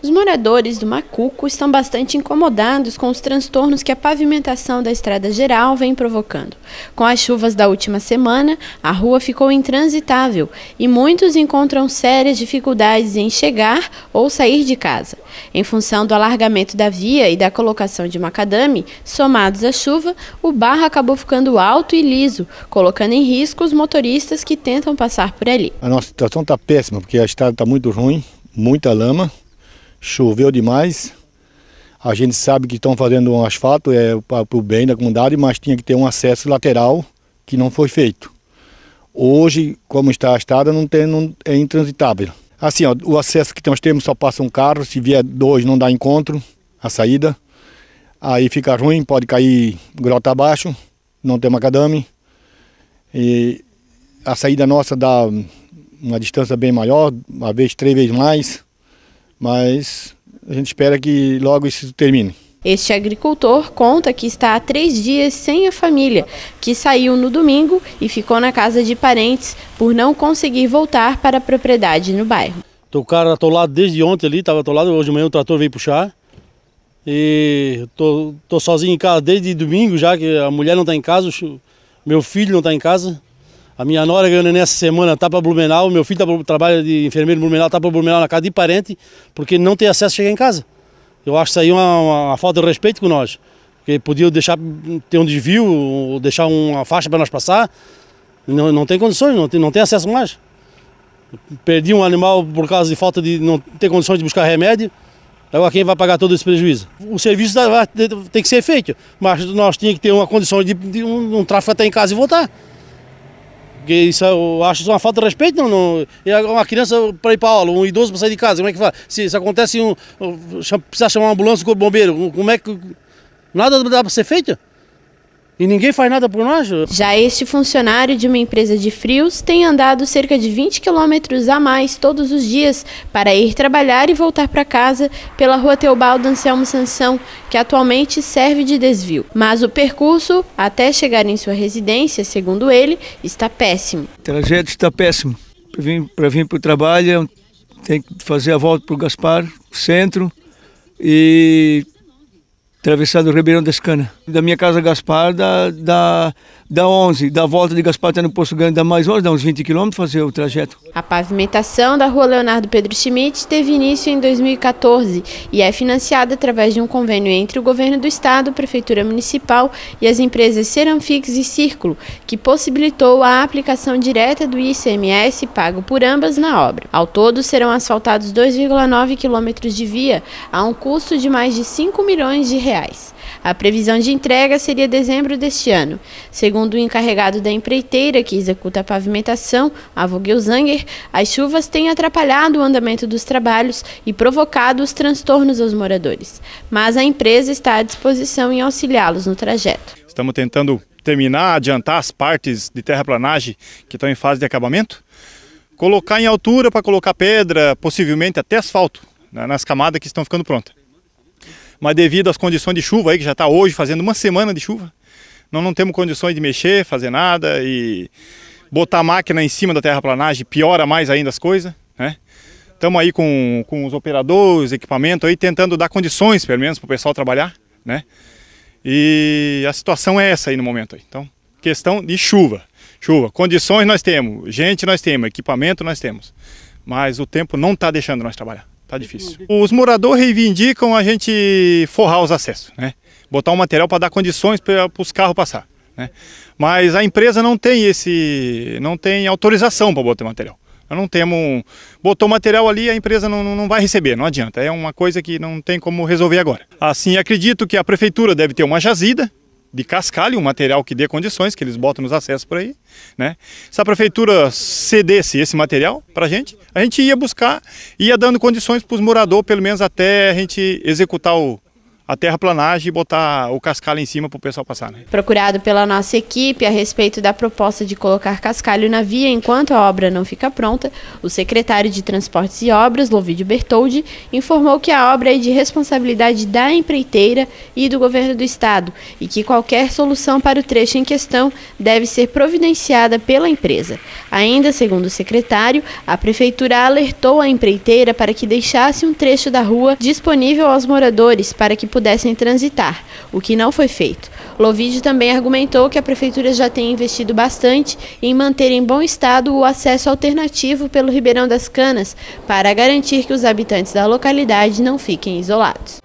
Os moradores do Macuco estão bastante incomodados com os transtornos que a pavimentação da estrada geral vem provocando. Com as chuvas da última semana, a rua ficou intransitável e muitos encontram sérias dificuldades em chegar ou sair de casa. Em função do alargamento da via e da colocação de macadame, somados à chuva, o barro acabou ficando alto e liso, colocando em risco os motoristas que tentam passar por ali. A nossa situação está péssima, porque a estrada está muito ruim, muita lama choveu demais. A gente sabe que estão fazendo um asfalto é, para o bem da comunidade, mas tinha que ter um acesso lateral que não foi feito. Hoje, como está a estrada, não tem, não, é intransitável. Assim, ó, o acesso que nós temos só passa um carro, se vier dois não dá encontro, a saída. Aí fica ruim, pode cair grota abaixo, não tem macadame. E a saída nossa dá uma distância bem maior, uma vez, três vezes mais mas a gente espera que logo isso termine. Este agricultor conta que está há três dias sem a família, que saiu no domingo e ficou na casa de parentes por não conseguir voltar para a propriedade no bairro. Estou cara atolado desde ontem ali, estava atolado, hoje de manhã o trator veio puxar. E tô, tô sozinho em casa desde domingo já, que a mulher não está em casa, meu filho não está em casa. A minha nora ganhou nessa semana, tá para Blumenau, meu filho tá pra, trabalha de enfermeiro em Blumenau, tá para Blumenau na casa de parente, porque não tem acesso a chegar em casa. Eu acho isso aí uma, uma, uma falta de respeito com nós. Porque podia deixar ter um desvio, ou deixar uma faixa para nós passar. Não, não tem condições, não tem, não tem acesso mais. Perdi um animal por causa de falta de não ter condições de buscar remédio. Agora quem vai pagar todo esse prejuízo? O serviço tem que ser feito, mas nós tínhamos que ter uma condição de, de um, um tráfego até em casa e voltar. Porque isso eu é acho isso uma falta de respeito. Não, não. Uma criança para ir para aula, um idoso para sair de casa, como é que faz? Se, se acontece, um, chamar uma ambulância, um corpo bombeiro, como é que. Nada dá para ser feito? E ninguém faz nada por nós? Já este funcionário de uma empresa de frios tem andado cerca de 20 quilômetros a mais todos os dias para ir trabalhar e voltar para casa pela rua Teobaldo Anselmo Sansão, que atualmente serve de desvio. Mas o percurso, até chegar em sua residência, segundo ele, está péssimo. O trajeto está péssimo. Para vir para o trabalho, tem que fazer a volta para o Gaspar, centro, e atravessado o Ribeirão da escana Da minha casa Gaspar, da, da da 11, da volta de Gaspar até tá no Poço Grande, dá mais 11, dá uns 20 quilômetros fazer o trajeto. A pavimentação da rua Leonardo Pedro Schmidt teve início em 2014 e é financiada através de um convênio entre o Governo do Estado, Prefeitura Municipal e as empresas Seranfix e Círculo, que possibilitou a aplicação direta do ICMS pago por ambas na obra. Ao todo, serão asfaltados 2,9 quilômetros de via, a um custo de mais de 5 milhões de reais. A previsão de entrega seria dezembro deste ano. Segundo o encarregado da empreiteira que executa a pavimentação, Avogel Zanger, as chuvas têm atrapalhado o andamento dos trabalhos e provocado os transtornos aos moradores. Mas a empresa está à disposição em auxiliá-los no trajeto. Estamos tentando terminar, adiantar as partes de terraplanagem que estão em fase de acabamento, colocar em altura para colocar pedra, possivelmente até asfalto, né, nas camadas que estão ficando prontas mas devido às condições de chuva aí, que já está hoje fazendo uma semana de chuva, nós não temos condições de mexer, fazer nada e botar a máquina em cima da terraplanagem piora mais ainda as coisas, né? Estamos aí com, com os operadores, equipamento aí, tentando dar condições, pelo menos, para o pessoal trabalhar, né? E a situação é essa aí no momento. Aí. Então, questão de chuva. Chuva, condições nós temos, gente nós temos, equipamento nós temos. Mas o tempo não está deixando nós trabalhar tá difícil. Os moradores reivindicam a gente forrar os acessos, né? Botar um material para dar condições para os carros passar, né? Mas a empresa não tem esse, não tem autorização para botar material. eu não temos, botou material ali, a empresa não, não vai receber, não adianta. É uma coisa que não tem como resolver agora. Assim, acredito que a prefeitura deve ter uma jazida, de cascalho, um material que dê condições, que eles botam nos acessos por aí. Né? Se a prefeitura cedesse esse material para a gente, a gente ia buscar, ia dando condições para os moradores, pelo menos até a gente executar o, a terraplanagem e botar o cascalho em cima para o pessoal passar. Né? Procurado pela nossa equipe a respeito da proposta de colocar cascalho na via enquanto a obra não fica pronta, o secretário de Transportes e Obras, Lovidio Bertoldi, informou que a obra é de responsabilidade da empreiteira e do governo do estado e que qualquer solução para o trecho em questão deve ser providenciada pela empresa. Ainda segundo o secretário, a prefeitura alertou a empreiteira para que deixasse um trecho da rua disponível aos moradores para que pudessem transitar, o que não foi feito. Lovide também argumentou que a prefeitura já tem investido bastante em manter em bom estado o acesso alternativo pelo Ribeirão das Canas para garantir que os habitantes da localidade não fiquem isolados.